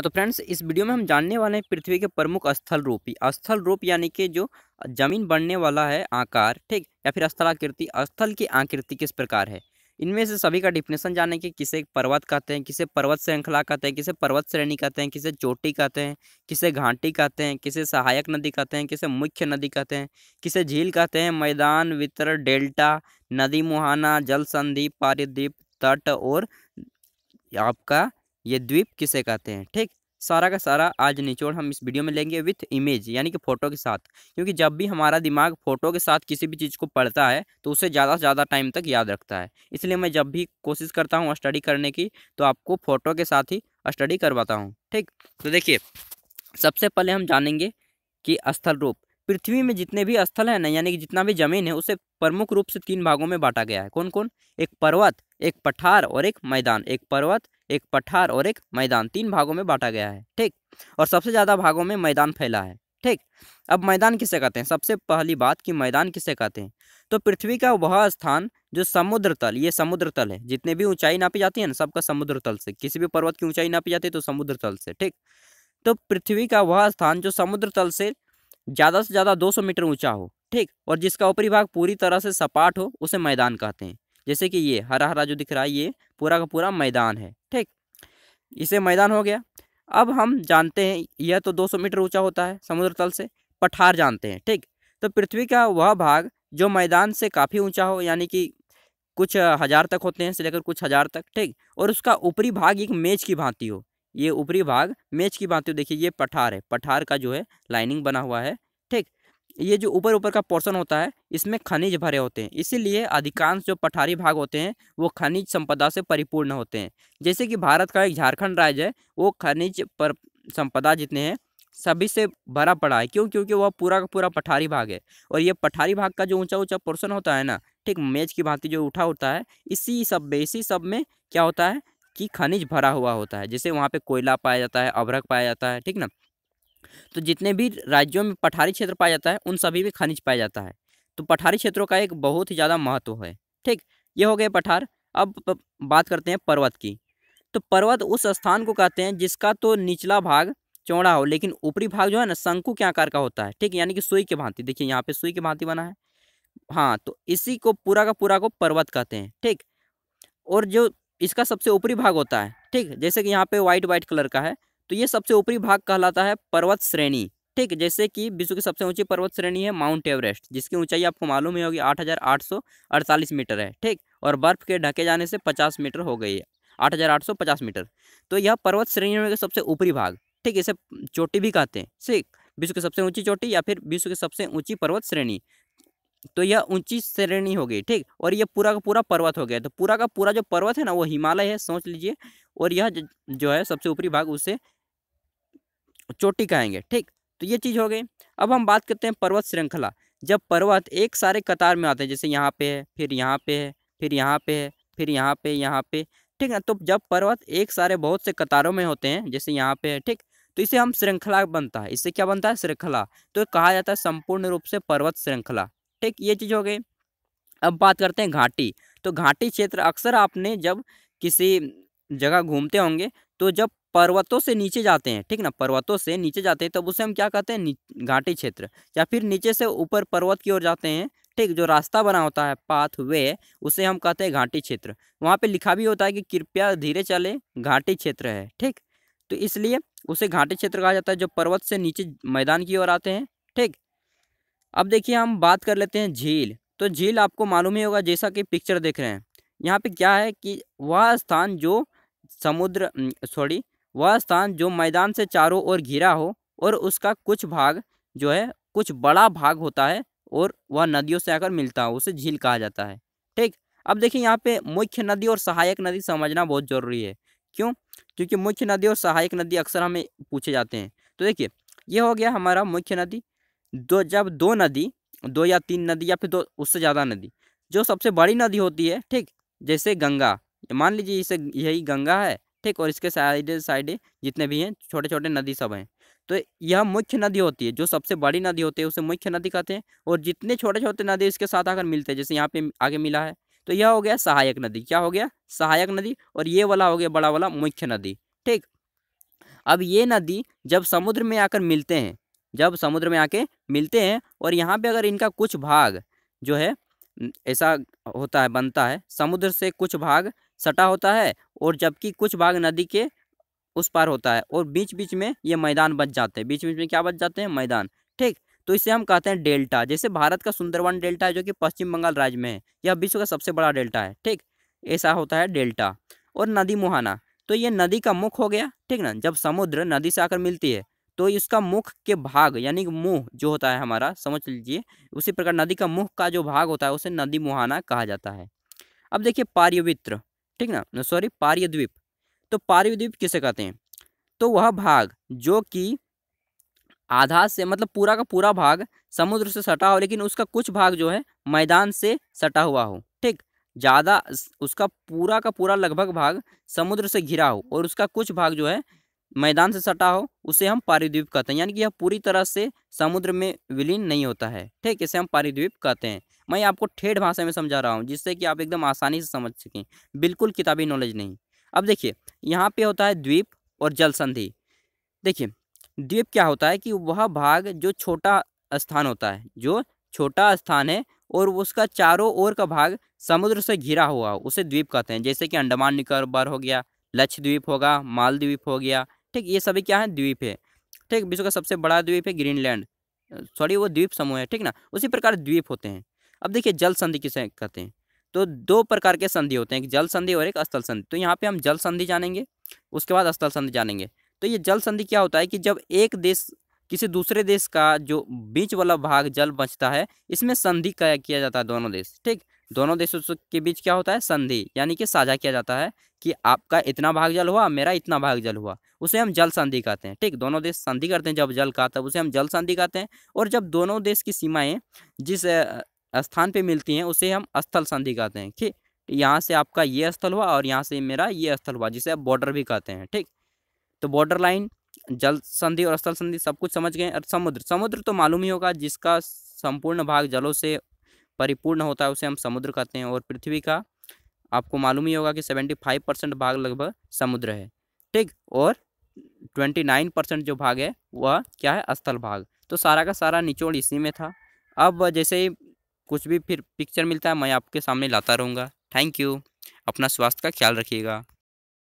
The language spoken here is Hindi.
हाँ तो फ्रेंड्स इस वीडियो में हम जानने वाले हैं पृथ्वी के प्रमुख स्थल रूपी स्थल रूप यानी कि जो जमीन बनने वाला है आकार ठीक या फिर स्थलाकृति स्थल की आकृति किस प्रकार है इनमें से सभी का डिफिनेशन जाने के किसे पर्वत कहते हैं किसे पर्वत श्रृंखला कहते हैं किसे पर्वत श्रेणी कहते हैं किसे चोटी कहते हैं किसे घाटी कहते हैं किसे सहायक नदी कहते हैं किसे मुख्य नदी कहते हैं किसे झील कहते हैं मैदान वितरण डेल्टा नदी मुहाना जल संधि पारिद्वीप तट और आपका ये द्वीप किसे कहते हैं ठीक सारा का सारा आज निचोड़ हम इस वीडियो में लेंगे विथ इमेज यानी कि फ़ोटो के साथ क्योंकि जब भी हमारा दिमाग फ़ोटो के साथ किसी भी चीज़ को पढ़ता है तो उसे ज़्यादा से ज़्यादा टाइम तक याद रखता है इसलिए मैं जब भी कोशिश करता हूँ स्टडी करने की तो आपको फ़ोटो के साथ ही स्टडी करवाता हूँ ठीक तो देखिए सबसे पहले हम जानेंगे कि स्थल रूप पृथ्वी में जितने भी स्थल हैं ना यानी कि जितना भी जमीन है उसे प्रमुख रूप से तीन भागों में बांटा गया है कौन कौन एक पर्वत एक पठार और एक मैदान एक पर्वत एक पठार और एक मैदान तीन भागों में बांटा गया है ठीक और सबसे ज़्यादा भागों में मैदान फैला है ठीक अब मैदान किसे कहते हैं सबसे पहली बात कि मैदान किसे कहते हैं तो पृथ्वी का वह स्थान जो समुद्र तल ये समुद्र तल है जितने भी ऊंचाई नापी जाती है ना सबका समुद्र तल से किसी भी पर्वत की ऊंचाई नापी जाती है तो समुद्र तल से ठीक तो पृथ्वी का वह स्थान जो समुद्र तल से ज़्यादा से ज़्यादा 200 मीटर ऊंचा हो ठीक और जिसका ऊपरी भाग पूरी तरह से सपाट हो उसे मैदान कहते हैं जैसे कि ये हरा हरा जो दिख रहा है ये पूरा का पूरा मैदान है ठीक इसे मैदान हो गया अब हम जानते हैं यह तो 200 मीटर ऊंचा होता है समुद्र तल से पठार जानते हैं ठीक तो पृथ्वी का वह भाग जो मैदान से काफ़ी ऊँचा हो यानी कि कुछ हज़ार तक होते हैं से लेकर कुछ हज़ार तक ठीक और उसका ऊपरी भाग एक मेज की भांति हो ये ऊपरी भाग मेज की बात देखिए ये पठार है पठार का जो है लाइनिंग बना हुआ है ठीक ये जो ऊपर ऊपर का पोर्शन होता है इसमें खनिज भरे होते हैं इसीलिए अधिकांश जो पठारी भाग होते हैं वो खनिज संपदा से परिपूर्ण होते हैं जैसे कि भारत का एक झारखंड राज्य है वो खनिज पर संपदा जितने हैं सभी से भरा पड़ा है क्यों क्योंकि वह पूरा का पूरा पठारी भाग है और ये पठारी भाग का जो ऊंचा ऊंचा पोर्शन होता है ना ठीक मेज की भांति जो उठा होता है इसी सब में इसी सब में क्या होता है कि खनिज भरा हुआ होता है जैसे वहाँ पे कोयला पाया जाता है अभ्रक पाया जाता है ठीक ना तो जितने भी राज्यों में पठारी क्षेत्र पाया जाता है उन सभी में खनिज पाया जाता है तो पठारी क्षेत्रों का एक बहुत ही ज़्यादा महत्व है ठीक ये हो गए पठार अब बात करते हैं पर्वत की तो पर्वत उस स्थान को कहते हैं जिसका तो निचला भाग चौड़ा हो लेकिन ऊपरी भाग जो है ना शंकु के आकार का होता है ठीक यानी कि सुई के भांति देखिए यहाँ पे सुई के भांति बना है हाँ तो इसी को पूरा का पूरा को पर्वत कहते हैं ठीक और जो इसका सबसे ऊपरी भाग होता है ठीक जैसे कि यहाँ पे व्हाइट व्हाइट कलर का है तो ये सबसे ऊपरी भाग कहलाता है पर्वत श्रेणी ठीक जैसे कि विश्व की सबसे ऊंची पर्वत श्रेणी है माउंट एवरेस्ट जिसकी ऊंचाई आपको मालूम ही होगी आठ मीटर है ठीक और बर्फ के ढके जाने से पचास मीटर हो गई है आठ मीटर तो यह पर्वत श्रेणी में सबसे ऊपरी भाग ठीक इसे चोटी भी कहते हैं ठीक विश्व की सबसे ऊंची चोटी या फिर विश्व की सबसे ऊंची पर्वत श्रेणी तो यह ऊंची श्रेणी हो गई ठीक और यह पूरा का पूरा पर्वत हो गया तो पूरा का पूरा जो पर्वत है ना वो हिमालय है सोच लीजिए और यह जो है सबसे ऊपरी भाग उसे चोटी कहेंगे ठीक तो ये चीज़ हो गई अब हम बात करते हैं पर्वत श्रृंखला जब पर्वत एक सारे कतार में आते हैं जैसे यहाँ पे है फिर यहाँ पे है फिर यहाँ पे है फिर यहाँ पे यहाँ पे ठीक है तो जब पर्वत एक सारे बहुत से कतारों में होते हैं जैसे यहाँ पे है ठीक तो इसे हम श्रृंखला बनता है इससे क्या बनता है श्रृंखला तो कहा जाता है संपूर्ण रूप से पर्वत श्रृंखला ठीक ये चीज़ हो गई अब बात करते हैं घाटी तो घाटी क्षेत्र अक्सर आपने जब किसी जगह घूमते होंगे तो जब पर्वतों से नीचे जाते हैं ठीक ना पर्वतों से नीचे जाते हैं तब तो उसे हम क्या कहते हैं घाटी क्षेत्र या फिर नीचे से ऊपर पर्वत की ओर जाते हैं ठीक जो रास्ता बना होता है पाथ वे उसे हम कहते हैं घाटी क्षेत्र वहाँ पे लिखा भी होता है कि कृपया धीरे चले घाटी क्षेत्र है ठीक तो इसलिए उसे घाटी क्षेत्र कहा जाता है जो पर्वत से नीचे मैदान की ओर आते हैं ठीक अब देखिए हम बात कर लेते हैं झील तो झील आपको मालूम ही होगा जैसा कि पिक्चर देख रहे हैं यहाँ पे क्या है कि वह स्थान जो समुद्र सॉरी वह स्थान जो मैदान से चारों ओर घिरा हो और उसका कुछ भाग जो है कुछ बड़ा भाग होता है और वह नदियों से आकर मिलता हो उसे झील कहा जाता है ठीक अब देखिए यहाँ पे मुख्य नदी और सहायक नदी समझना बहुत ज़रूरी है क्यों क्योंकि मुख्य नदी और सहायक नदी अक्सर हमें पूछे जाते हैं तो देखिए ये हो गया हमारा मुख्य नदी दो जब दो नदी दो या तीन नदी या फिर दो उससे ज़्यादा नदी जो सबसे बड़ी नदी होती है ठीक जैसे गंगा मान लीजिए इसे यही गंगा है ठीक और इसके साइड साइड जितने भी हैं छोटे छोटे नदी सब हैं तो यह मुख्य नदी होती है जो सबसे बड़ी नदी होती है उसे मुख्य नदी कहते हैं और जितने छोटे छोटे नदी इसके साथ आकर मिलते हैं जैसे यहाँ पे आगे मिला है तो यह हो गया सहायक नदी क्या हो गया सहायक नदी और ये वाला हो गया बड़ा वाला मुख्य नदी ठीक अब ये नदी जब समुद्र में आकर मिलते हैं जब समुद्र में आके मिलते हैं और यहाँ पे अगर इनका कुछ भाग जो है ऐसा होता है बनता है समुद्र से कुछ भाग सटा होता है और जबकि कुछ भाग नदी के उस पार होता है और बीच बीच में ये मैदान बच जाते हैं बीच बीच में क्या बच जाते हैं मैदान ठीक तो इसे हम कहते हैं डेल्टा जैसे भारत का सुंदरवन डेल्टा है जो कि पश्चिम बंगाल राज्य में है यह विश्व का सबसे बड़ा डेल्टा है ठीक ऐसा होता है डेल्टा और नदी मुहाना तो ये नदी का मुख हो गया ठीक ना जब समुद्र नदी से आकर मिलती है तो इसका मुख के भाग यानी कि मुँह जो होता है हमारा समझ लीजिए उसी प्रकार नदी का मुख का जो भाग होता है उसे नदी मुहाना कहा जाता है अब देखिए पार्यवित्र ठीक ना सॉरी पार्यद्वीप तो पार्यद्वीप किसे कहते हैं तो वह भाग जो कि आधा से मतलब पूरा का पूरा भाग समुद्र से सटा हो लेकिन उसका कुछ भाग जो है मैदान से सटा हुआ हो ठीक ज़्यादा उसका पूरा का पूरा लगभग भाग समुद्र से घिरा हो और उसका कुछ भाग जो है मैदान से सटा हो उसे हम पारिद्वीप कहते हैं यानी कि यह पूरी तरह से समुद्र में विलीन नहीं होता है ठीक इसे हम पारिद्वीप कहते हैं मैं आपको ठेठ भाषा में समझा रहा हूँ जिससे कि आप एकदम आसानी से समझ सकें बिल्कुल किताबी नॉलेज नहीं अब देखिए यहाँ पे होता है द्वीप और जल संधि देखिए द्वीप क्या होता है कि वह भाग जो छोटा स्थान होता है जो छोटा स्थान है और उसका चारों ओर का भाग समुद्र से घिरा हुआ हो उसे द्वीप कहते हैं जैसे कि अंडमान निकोबार हो गया लक्षद्वीप होगा मालद्वीप हो गया ठीक ये सभी क्या है द्वीप है ठीक विश्व का सबसे बड़ा द्वीप है ग्रीनलैंड सॉरी वो द्वीप समूह है ठीक ना उसी प्रकार द्वीप होते हैं अब देखिए जल संधि किसे कहते हैं तो दो प्रकार के संधि होते हैं एक जल संधि और एक स्थल संधि तो यहाँ पे हम जल संधि जानेंगे उसके बाद स्थल संधि जानेंगे तो ये जल संधि क्या होता है कि जब एक देश किसी दूसरे देश का जो बीच वाला भाग जल बचता है इसमें संधि किया जाता है दोनों देश ठीक दोनों देशों के बीच क्या होता है संधि यानी कि साझा किया जाता है कि आपका इतना भाग जल हुआ मेरा इतना भाग जल हुआ उसे हम जल संधि कहते हैं ठीक दोनों देश संधि करते हैं जब जल का तब उसे हम जल संधि कहते हैं और जब दोनों देश की सीमाएं जिस स्थान पे मिलती हैं उसे हम स्थल संधि कहते हैं ठीक यहाँ से आपका ये स्थल हुआ और यहाँ से मेरा ये स्थल हुआ जिसे आप बॉर्डर भी कहते हैं ठीक तो बॉर्डर लाइन जल संधि और स्थल संधि सब कुछ समझ गए और समुद्र समुद्र तो मालूम ही होगा जिसका संपूर्ण भाग जलों से परिपूर्ण होता है उसे हम समुद्र कहते हैं और पृथ्वी का आपको मालूम ही होगा कि सेवेंटी फाइव परसेंट भाग लगभग समुद्र है ठीक और ट्वेंटी नाइन परसेंट जो भाग है वह क्या है स्थल भाग तो सारा का सारा निचोड़ इसी में था अब जैसे ही कुछ भी फिर पिक्चर मिलता है मैं आपके सामने लाता रहूँगा थैंक यू अपना स्वास्थ्य का ख्याल रखिएगा